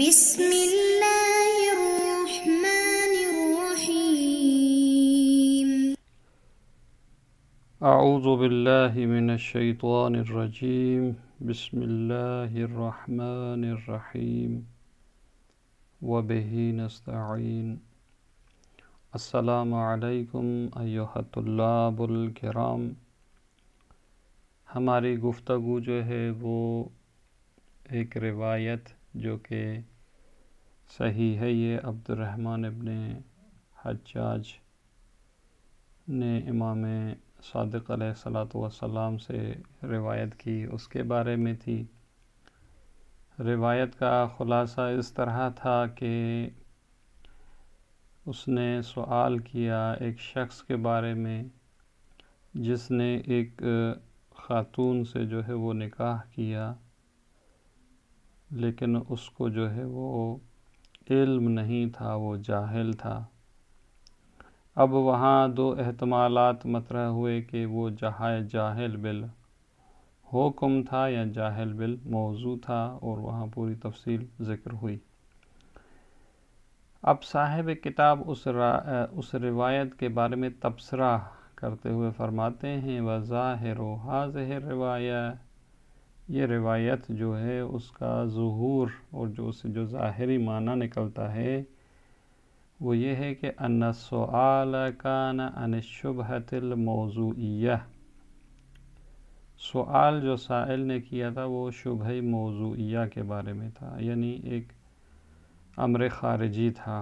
بسم الله الرحمن الرحيم أعوذ بالله من الشيطان الرجيم بسم الله الرحمن الرحيم وبه نستعين السلام عليكم أيها الطلاب الكرام ہماری گفتگو جو ہے وہ ایک روایت جو کہ صحیح ہے یہ عبد الرحمن ابن حجاج نے امام صادق علیہ صلاۃ والسلام سے روایت کی اس کے بارے میں تھی روایت کا خلاصہ اس طرح تھا کہ اس نے سوال کیا ایک شخص کے بارے میں جس نے ایک خاتون سے جو ہے وہ نکاح کیا لیکن اس کو جو ہے وہ علم نہیں تھا وہ جاہل تھا اب وہاں دو احتمالات مطرح ہوئے کہ وہ جہائے جاہل بل حکم تھا یا جاہل بل موضوع تھا اور وہاں پوری تفصیل ذکر ہوئی اب صاحب کتاب اس را اس روایت کے بارے میں تبصرہ کرتے ہوئے فرماتے ہیں و ظاہر ظاہر یہ روایت جو ہے اس کا ظہور اور جو اس جو ظاہری معنی نکلتا ہے وہ یہ ہے کہ ان سعلا کان ان شبہت الموضوعیہ سوال جو سائل نے کیا تھا وہ شبہ موضوعیہ کے بارے میں تھا یعنی ایک امر خارجی تھا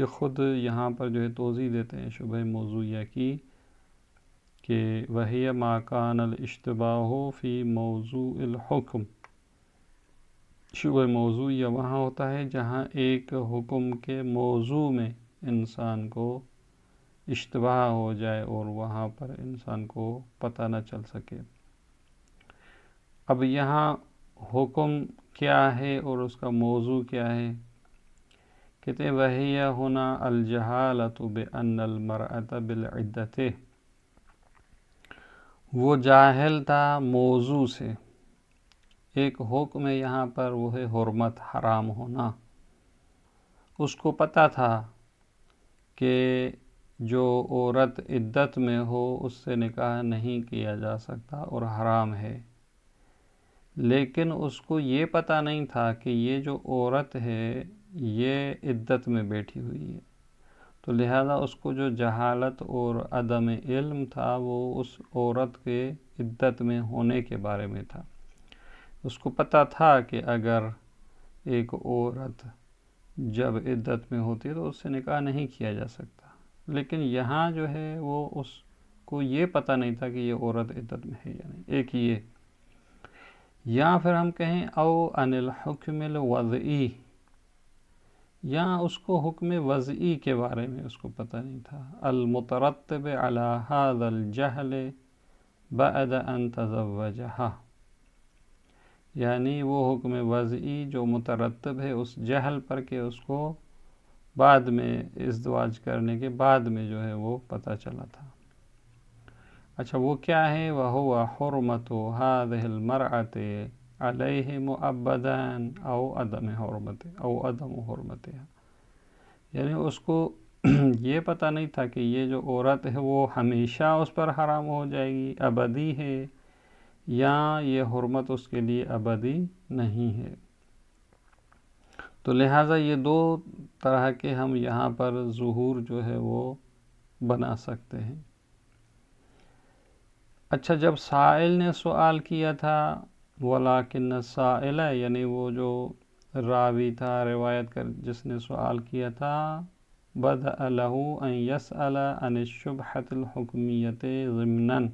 یہ خود یہاں پر جو ہے توضیح دیتے ہیں شبہ موضوعیہ کی کہ وہی ماکان الاشتباہ فی موضوع الحکم شب موضوع یہ وہاں ہوتا ہے جہاں ایک حکم کے موضوع میں انسان کو اشتبا ہو جائے اور وہاں پر انسان کو پتہ نہ چل سکے اب یہاں حکم کیا ہے اور اس کا موضوع کیا ہے کہتے وہی ہونا الجہالت بن انمر بالعدت وہ جاہل تھا موضوع سے ایک حکم یہاں پر وہ ہے حرمت حرام ہونا اس کو پتہ تھا کہ جو عورت عدت میں ہو اس سے نکاح نہیں کیا جا سکتا اور حرام ہے لیکن اس کو یہ پتہ نہیں تھا کہ یہ جو عورت ہے یہ عدت میں بیٹھی ہوئی ہے تو لہٰذا اس کو جو جہالت اور عدم علم تھا وہ اس عورت کے عدت میں ہونے کے بارے میں تھا اس کو پتہ تھا کہ اگر ایک عورت جب عدت میں ہوتی ہے تو اس سے نکاح نہیں کیا جا سکتا لیکن یہاں جو ہے وہ اس کو یہ پتہ نہیں تھا کہ یہ عورت عدت میں ہے یا نہیں ایک یہ یا پھر ہم کہیں او ان الحکم الوضعی یا اس کو حکم وضعی کے بارے میں اس کو پتہ نہیں تھا المترتب هذا الجہل بعد ان جہاں یعنی وہ حکم وضعی جو مترتب ہے اس جہل پر کہ اس کو بعد میں ازدواج کرنے کے بعد میں جو ہے وہ پتہ چلا تھا اچھا وہ کیا ہے وہ ہوا حرمت و المرأة علیہ ابن او عدم حرمت او ادم حرمت یعنی اس کو یہ پتہ نہیں تھا کہ یہ جو عورت ہے وہ ہمیشہ اس پر حرام ہو جائے گی ابدی ہے یا یہ حرمت اس کے لیے ابدی نہیں ہے تو لہٰذا یہ دو طرح کے ہم یہاں پر ظہور جو ہے وہ بنا سکتے ہیں اچھا جب سائل نے سوال کیا تھا ولاکن ہے یعنی وہ جو راوی تھا روایت کر جس نے سوال کیا تھا بد ان یس ان شبحت الحکمیت ضمنن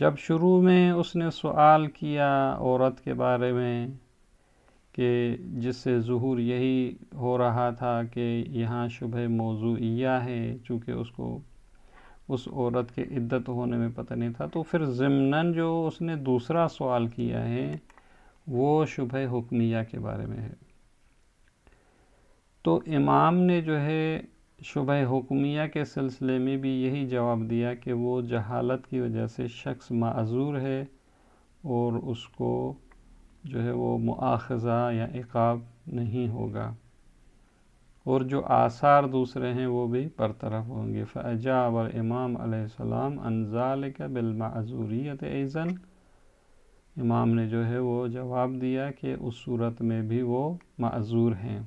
جب شروع میں اس نے سوال کیا عورت کے بارے میں کہ جس سے ظہور یہی ہو رہا تھا کہ یہاں شبہ موضوعیہ ہے چونکہ اس کو اس عورت کے عدت ہونے میں پتہ نہیں تھا تو پھر ضمن جو اس نے دوسرا سوال کیا ہے وہ شبہ حکمیہ کے بارے میں ہے تو امام نے جو ہے شبہ حکمیہ کے سلسلے میں بھی یہی جواب دیا کہ وہ جہالت کی وجہ سے شخص معذور ہے اور اس کو جو ہے وہ مواخذہ یا عقاب نہیں ہوگا اور جو آثار دوسرے ہیں وہ بھی برطرف ہوں گے فجا اور امام علیہ السلام بالمعذوریت ایزن امام نے جو ہے وہ جواب دیا کہ اس صورت میں بھی وہ معذور ہیں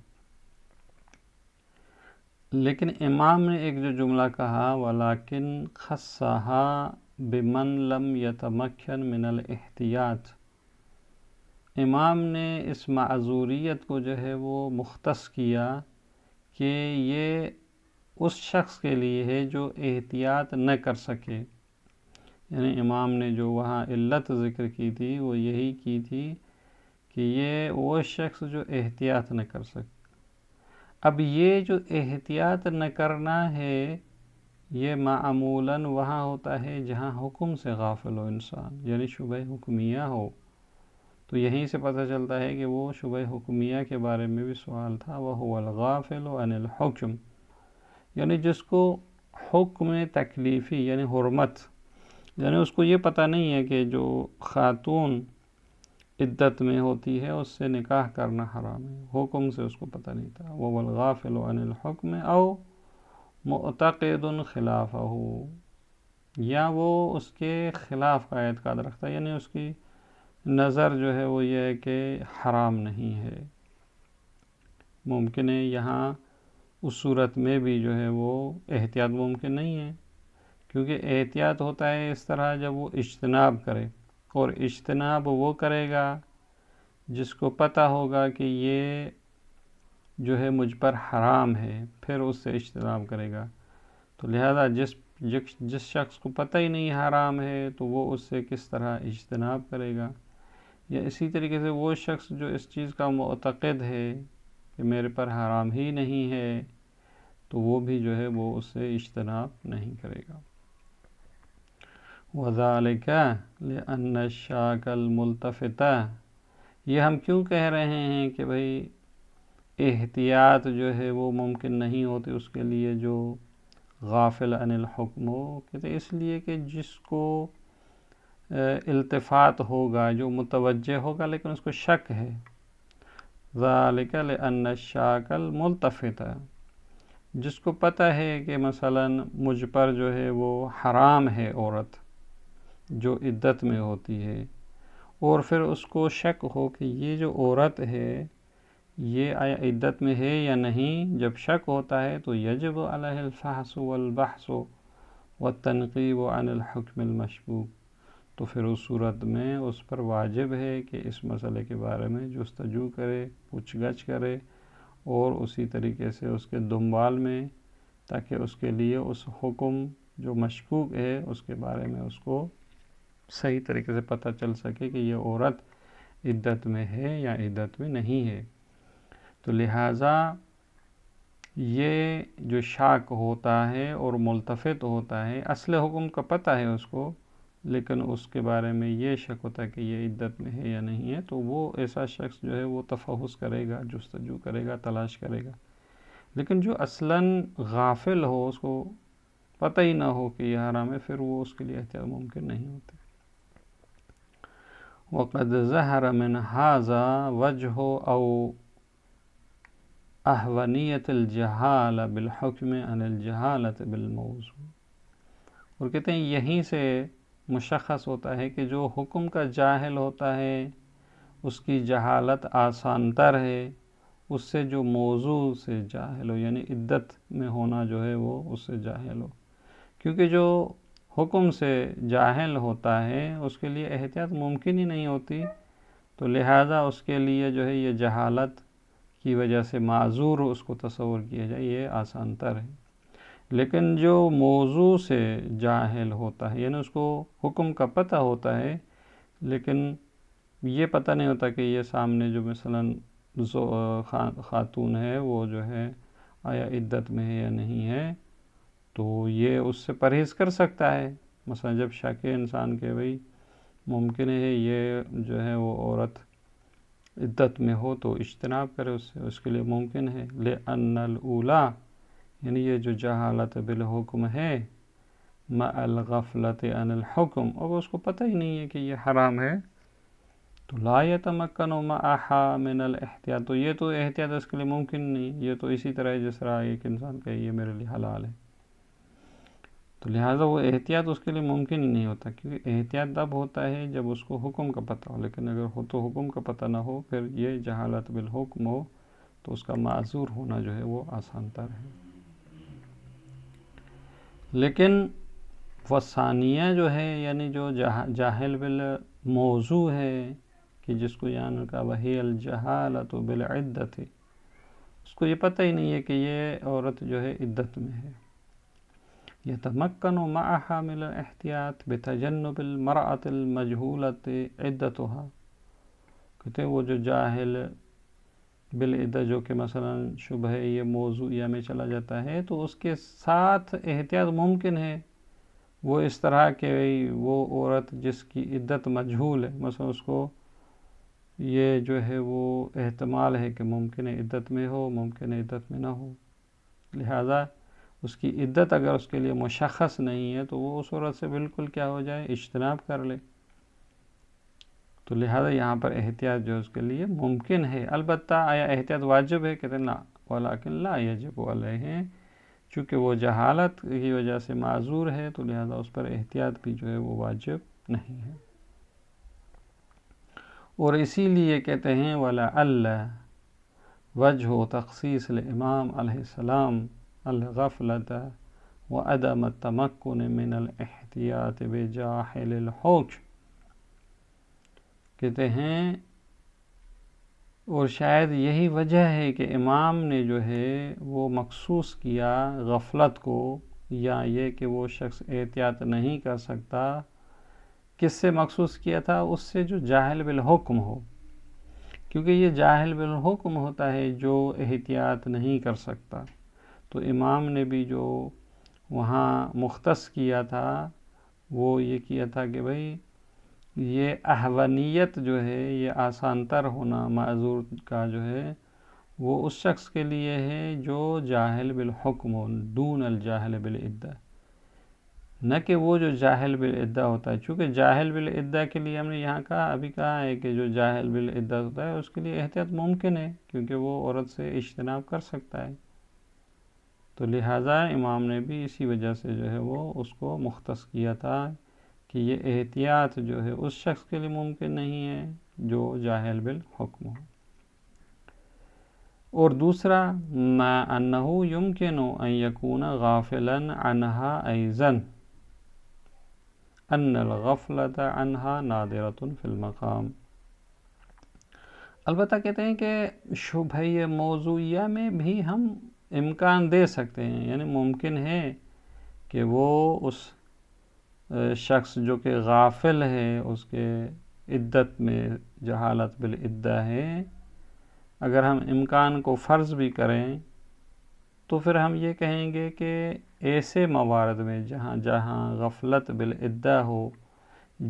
لیکن امام نے ایک جو جملہ کہا ولاکن خصہ بمن لم یتمکن من الاحتیاط امام نے اس معذوریت کو جو ہے وہ مختص کیا کہ یہ اس شخص کے لیے ہے جو احتیاط نہ کر سکے یعنی امام نے جو وہاں علت ذکر کی تھی وہ یہی کی تھی کہ یہ وہ شخص جو احتیاط نہ کر سکے اب یہ جو احتیاط نہ کرنا ہے یہ معمولاً وہاں ہوتا ہے جہاں حکم سے غافل ہو انسان یعنی شبہ حکمیہ ہو تو یہیں سے پتہ چلتا ہے کہ وہ شبہ حکمیہ کے بارے میں بھی سوال تھا وہ حوالغاف علکم یعنی جس کو حکم تکلیفی یعنی حرمت یعنی اس کو یہ پتہ نہیں ہے کہ جو خاتون عدت میں ہوتی ہے اس سے نکاح کرنا حرام ہے حکم سے اس کو پتہ نہیں تھا وہ الغافل الغاف و الحکم او معتقد الخلاف ہو یا وہ اس کے خلاف کا اعتقاد رکھتا ہے یعنی اس کی نظر جو ہے وہ یہ ہے کہ حرام نہیں ہے ممکن ہے یہاں اس صورت میں بھی جو ہے وہ احتیاط ممکن نہیں ہے کیونکہ احتیاط ہوتا ہے اس طرح جب وہ اجتناب کرے اور اجتناب وہ کرے گا جس کو پتہ ہوگا کہ یہ جو ہے مجھ پر حرام ہے پھر اس سے اجتناب کرے گا تو لہذا جس جس شخص کو پتہ ہی نہیں حرام ہے تو وہ اس سے کس طرح اجتناب کرے گا یا اسی طریقے سے وہ شخص جو اس چیز کا معتقد ہے کہ میرے پر حرام ہی نہیں ہے تو وہ بھی جو ہے وہ اس سے اجتناب نہیں کرے گا وَذَلِكَ لِأَنَّ شاك الملتفطہ یہ ہم کیوں کہہ رہے ہیں کہ بھئی احتیاط جو ہے وہ ممکن نہیں ہوتے اس کے لیے جو غافل ان الحکم ہو کہتے اس لیے کہ جس کو التفات ہوگا جو متوجہ ہوگا لیکن اس کو شک ہے ذالک لئن الشاکل ملتفت ہے جس کو پتہ ہے کہ مثلا مجھ پر جو ہے وہ حرام ہے عورت جو عدت میں ہوتی ہے اور پھر اس کو شک ہو کہ یہ جو عورت ہے یہ آیا عدت میں ہے یا نہیں جب شک ہوتا ہے تو یجب علیہ الفحص والبحث والتنقیب عن الحکم المشبوک تو پھر اس صورت میں اس پر واجب ہے کہ اس مسئلے کے بارے میں جستجو کرے پوچھ گچھ کرے اور اسی طریقے سے اس کے دنبال میں تاکہ اس کے لیے اس حکم جو مشکوک ہے اس کے بارے میں اس کو صحیح طریقے سے پتہ چل سکے کہ یہ عورت عدت میں ہے یا عدت میں نہیں ہے تو لہٰذا یہ جو شاک ہوتا ہے اور ملتفت ہوتا ہے اصل حکم کا پتہ ہے اس کو لیکن اس کے بارے میں یہ شک ہوتا ہے کہ یہ عدت میں ہے یا نہیں ہے تو وہ ایسا شخص جو ہے وہ تفحص کرے گا جستجو کرے گا تلاش کرے گا لیکن جو اصلاً غافل ہو اس کو پتہ ہی نہ ہو کہ یہ حرام ہے پھر وہ اس کے لیے احتیاط ممکن نہیں ہوتے وقد وجہ او احونیت الجہال بالحکم ان الجہالت بالموضوع اور کہتے ہیں یہیں سے مشخص ہوتا ہے کہ جو حکم کا جاہل ہوتا ہے اس کی جہالت آسان تر ہے اس سے جو موضوع سے جاہل ہو یعنی عدت میں ہونا جو ہے وہ اس سے جاہل ہو کیونکہ جو حکم سے جاہل ہوتا ہے اس کے لیے احتیاط ممکن ہی نہیں ہوتی تو لہٰذا اس کے لیے جو ہے یہ جہالت کی وجہ سے معذور اس کو تصور کیا جائے یہ آسان تر ہے لیکن جو موضوع سے جاہل ہوتا ہے یعنی اس کو حکم کا پتہ ہوتا ہے لیکن یہ پتہ نہیں ہوتا کہ یہ سامنے جو مثلا خاتون ہے وہ جو ہے آیا عدت میں ہے یا نہیں ہے تو یہ اس سے پرہیز کر سکتا ہے مثلا جب شک انسان کے بھائی ممکن ہے یہ جو ہے وہ عورت عدت میں ہو تو اجتناب کرے اس سے اس کے لیے ممکن ہے لے الاولا یعنی یہ جو جہالت بالحکم ہے ما الغفلت ان الحکم اب اس کو پتہ ہی نہیں ہے کہ یہ حرام ہے تو لا یتمکن و احا من الاحتیاط تو یہ تو احتیاط اس کے لیے ممکن نہیں یہ تو اسی طرح ہے جس طرح ایک انسان کہے یہ میرے لیے حلال ہے تو لہٰذا وہ احتیاط اس کے لیے ممکن ہی نہیں ہوتا کیونکہ احتیاط دب ہوتا ہے جب اس کو حکم کا پتہ ہو لیکن اگر ہو تو حکم کا پتہ نہ ہو پھر یہ جہالت بالحکم ہو تو اس کا معذور ہونا جو ہے وہ آسان تر ہے لیکن وسانیہ جو ہے یعنی جو جاہل بالموضوع موضوع ہے کہ جس کو یعنی کا وہی الجہالت و بالعدت اس کو یہ پتہ ہی نہیں ہے کہ یہ عورت جو ہے عدت میں ہے یہ تمکن و محا احتیاط بے تجنب المراۃ المجہولت عدت کہتے ہیں وہ جو جاہل بالعدہ جو کہ مثلا شبہ یہ موضوع یا میں چلا جاتا ہے تو اس کے ساتھ احتیاط ممکن ہے وہ اس طرح کہ وہ عورت جس کی عدت مجھول ہے مثلا اس کو یہ جو ہے وہ احتمال ہے کہ ممکن عدت میں ہو ممکن عدت میں نہ ہو لہٰذا اس کی عدت اگر اس کے لیے مشخص نہیں ہے تو وہ اس عورت سے بالکل کیا ہو جائے اجتناب کر لے تو لہذا یہاں پر احتیاط جو اس کے لیے ممکن ہے البتہ آیا احتیاط واجب ہے کہتے ہیں لا یجب علیہ چونکہ وہ جہالت کی وجہ سے معذور ہے تو لہذا اس پر احتیاط بھی جو ہے وہ واجب نہیں ہے اور اسی لیے کہتے ہیں ولا اللہ وجہ و تخصیص الامام علیہ السلام الغفلت و عدم تمکن من بجاحل واحل کہتے ہیں اور شاید یہی وجہ ہے کہ امام نے جو ہے وہ مخصوص کیا غفلت کو یا یہ کہ وہ شخص احتیاط نہیں کر سکتا کس سے مخصوص کیا تھا اس سے جو جاہل بالحکم ہو کیونکہ یہ جاہل بالحکم ہوتا ہے جو احتیاط نہیں کر سکتا تو امام نے بھی جو وہاں مختص کیا تھا وہ یہ کیا تھا کہ بھئی یہ احونیت جو ہے یہ آسان تر ہونا معذور کا جو ہے وہ اس شخص کے لیے ہے جو جاہل بالحکم دون الجاہل بالعدہ نہ کہ وہ جو جاہل بالعدہ ہوتا ہے چونکہ جاہل بالعدہ کے لیے ہم نے یہاں کہا ابھی کہا ہے کہ جو جاہل بالعدہ ہوتا ہے اس کے لیے احتیاط ممکن ہے کیونکہ وہ عورت سے اجتناب کر سکتا ہے تو لہٰذا امام نے بھی اسی وجہ سے جو ہے وہ اس کو مختص کیا تھا کہ یہ احتیاط جو ہے اس شخص کے لیے ممکن نہیں ہے جو جاہل بالحکم ہو اور دوسرا ما ان یکون غافلا عنہا ان الغفلت عنہا نادرت فی المقام البتہ کہتے ہیں کہ شبیہ موضوعیہ میں بھی ہم امکان دے سکتے ہیں یعنی ممکن ہے کہ وہ اس شخص جو کہ غافل ہے اس کے عدت میں جہالت بالعدہ ہے اگر ہم امکان کو فرض بھی کریں تو پھر ہم یہ کہیں گے کہ ایسے موارد میں جہاں جہاں غفلت بالعدہ ہو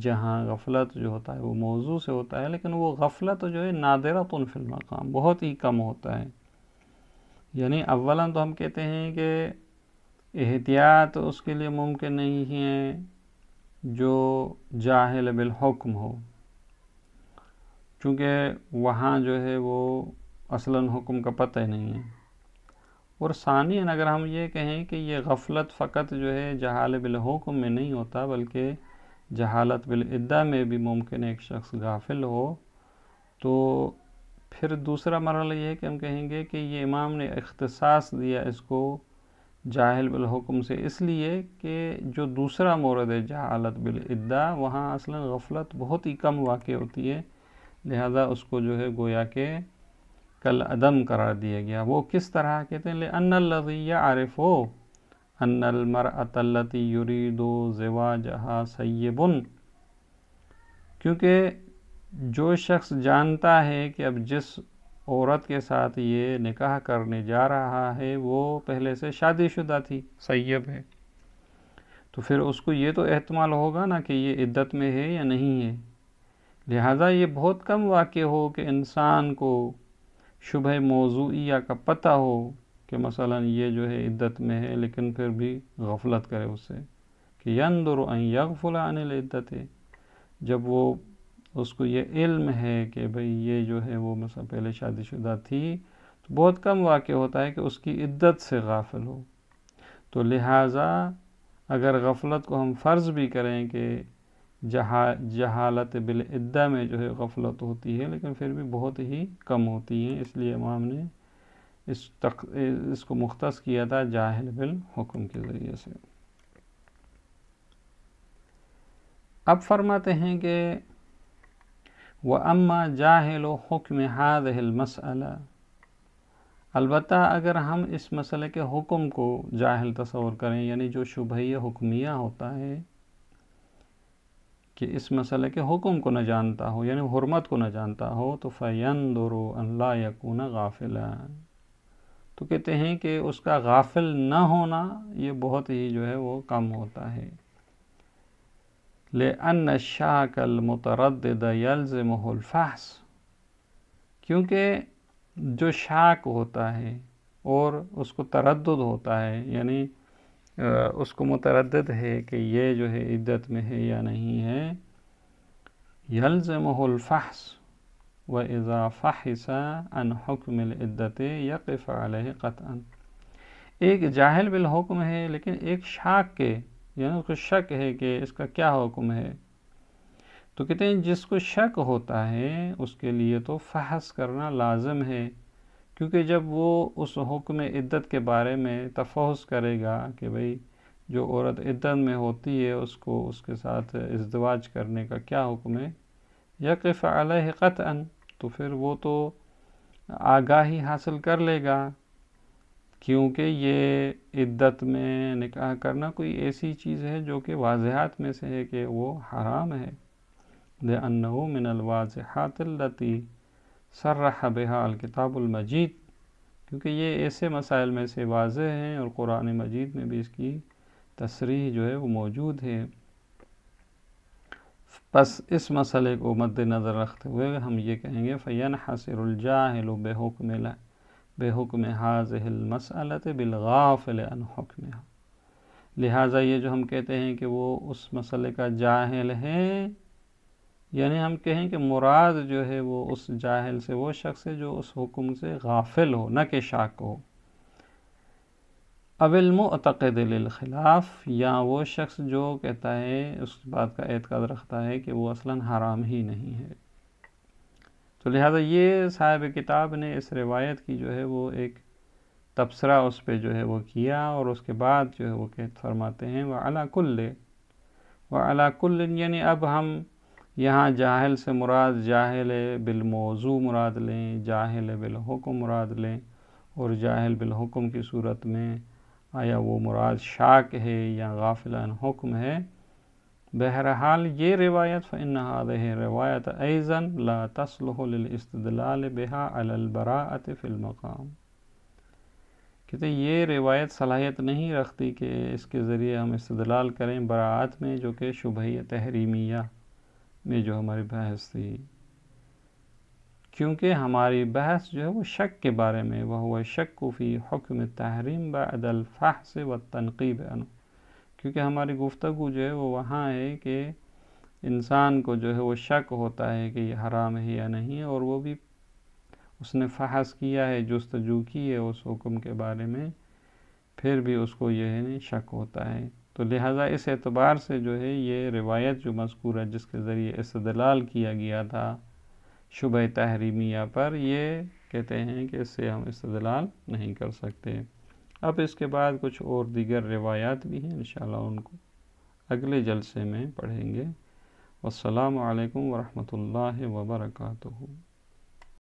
جہاں غفلت جو ہوتا ہے وہ موضوع سے ہوتا ہے لیکن وہ غفلت جو ہے نادر فی المقام بہت ہی کم ہوتا ہے یعنی اولا تو ہم کہتے ہیں کہ احتیاط اس کے لیے ممکن نہیں ہے جو جاہل بالحکم ہو چونکہ وہاں جو ہے وہ اصلاً حکم کا پتہ ہی نہیں ہے اور ثانین اگر ہم یہ کہیں کہ یہ غفلت فقط جو ہے جہال بالحکم میں نہیں ہوتا بلکہ جہالت بالعدہ میں بھی ممکن ایک شخص غافل ہو تو پھر دوسرا مرحلہ یہ ہے کہ ہم کہیں گے کہ یہ امام نے اختصاص دیا اس کو جاہل بالحکم سے اس لیے کہ جو دوسرا مورد ہے جہالت بالدا وہاں اصلا غفلت بہت ہی کم واقع ہوتی ہے لہذا اس کو جو ہے گویا کہ کل عدم قرار دیا گیا وہ کس طرح کہتے ہیں لے انلیہ عارف او ان المرعلطی یوری دو زیوا جہاں کیونکہ جو شخص جانتا ہے کہ اب جس عورت کے ساتھ یہ نکاح کرنے جا رہا ہے وہ پہلے سے شادی شدہ تھی سیب ہے تو پھر اس کو یہ تو احتمال ہوگا نا کہ یہ عدت میں ہے یا نہیں ہے لہٰذا یہ بہت کم واقع ہو کہ انسان کو شبہ موضوعیہ کا پتہ ہو کہ مثلا یہ جو ہے عدت میں ہے لیکن پھر بھی غفلت کرے اسے کہ یندر یغفل عن العدت ہے جب وہ اس کو یہ علم ہے کہ بھئی یہ جو ہے وہ مثلا پہلے شادی شدہ تھی تو بہت کم واقع ہوتا ہے کہ اس کی عدت سے غافل ہو تو لہٰذا اگر غفلت کو ہم فرض بھی کریں کہ جہا جہالت بالعدہ میں جو ہے غفلت ہوتی ہے لیکن پھر بھی بہت ہی کم ہوتی ہیں اس لیے امام نے اس تق اس کو مختص کیا تھا جاہل بالحکم کے ذریعے سے اب فرماتے ہیں کہ وہ جاہل و حکم ہادہ مسئلہ البتہ اگر ہم اس مسئلے کے حکم کو جاہل تصور کریں یعنی جو شبیہ حکمیہ ہوتا ہے کہ اس مسئلے کے حکم کو نہ جانتا ہو یعنی حرمت کو نہ جانتا ہو تو فیند درو اللہ یقون غافل تو کہتے ہیں کہ اس کا غافل نہ ہونا یہ بہت ہی جو ہے وہ کم ہوتا ہے لأن الشاك المتردد يلزمه الفحص کیونکہ جو شاک ہوتا ہے اور اس کو تردد ہوتا ہے یعنی اس کو متردد ہے کہ یہ جو ہے عدت میں ہے یا نہیں ہے يلزمه الفحص وَإِذَا و اضافہ حُكْمِ ان حکم العدت قَطْعًا ایک جاہل بالحکم ہے لیکن ایک شاک کے یعنی اس کو شک ہے کہ اس کا کیا حکم ہے تو کہتے ہیں جس کو شک ہوتا ہے اس کے لیے تو فحص کرنا لازم ہے کیونکہ جب وہ اس حکم عدت کے بارے میں تفحص کرے گا کہ بھئی جو عورت عدت میں ہوتی ہے اس کو اس کے ساتھ ازدواج کرنے کا کیا حکم ہے یا علیہ قطعا تو پھر وہ تو آگاہی حاصل کر لے گا کیونکہ یہ عدت میں نکاح کرنا کوئی ایسی چیز ہے جو کہ واضحات میں سے ہے کہ وہ حرام ہے لأنه من الواضحات التي صرح بها الكتاب المجید کیونکہ یہ ایسے مسائل میں سے واضح ہیں اور قرآن مجید میں بھی اس کی تصریح جو ہے وہ موجود ہے پس اس مسئلے کو مد نظر رکھتے ہوئے ہم یہ کہیں گے فین الْجَاهِلُ بِحُكْمِ بحکم بے حکم حاضح ہلمسلت بالغافل حکمہ لہٰذا یہ جو ہم کہتے ہیں کہ وہ اس مسئلے کا جاہل ہے یعنی ہم کہیں کہ مراد جو ہے وہ اس جاہل سے وہ شخص ہے جو اس حکم سے غافل ہو نہ کہ شاک ہو اول و للخلاف یا وہ شخص جو کہتا ہے اس بات کا اعتقاد رکھتا ہے کہ وہ اصلاً حرام ہی نہیں ہے تو لہٰذا یہ صاحب کتاب نے اس روایت کی جو ہے وہ ایک تبصرہ اس پہ جو ہے وہ کیا اور اس کے بعد جو ہے وہ کہ فرماتے ہیں وہ علاکل وہ کل یعنی اب ہم یہاں جاہل سے مراد جاہل بالموضوع مراد لیں جاہل بالحکم مراد لیں اور جاہل بالحکم کی صورت میں آیا وہ مراد شاک ہے یا غافلان حکم ہے بہرحال یہ روایت هذه روایت ایزا لا تصلح للاستدلال بها على البراءة فی المقام کہتے یہ روایت صلاحیت نہیں رکھتی کہ اس کے ذریعے ہم استدلال کریں براعت میں جو کہ شبہی تحریمیہ میں جو ہماری بحث تھی کیونکہ ہماری بحث جو ہے وہ شک کے بارے میں وہ ہوا شک فی حکم تحریم بعد الفحص والتنقیب انہوں کیونکہ ہماری گفتگو جو ہے وہ وہاں ہے کہ انسان کو جو ہے وہ شک ہوتا ہے کہ یہ حرام ہے یا نہیں اور وہ بھی اس نے فحص کیا ہے جستجو کی ہے اس حکم کے بارے میں پھر بھی اس کو یہ ہے شک ہوتا ہے تو لہٰذا اس اعتبار سے جو ہے یہ روایت جو مذکور ہے جس کے ذریعے استدلال کیا گیا تھا شبہ تحریمیہ پر یہ کہتے ہیں کہ اس سے ہم استدلال نہیں کر سکتے اب اس کے بعد کچھ اور دیگر روایات بھی ہیں انشاءاللہ ان کو اگلے جلسے میں پڑھیں گے والسلام علیکم ورحمۃ اللہ وبرکاتہ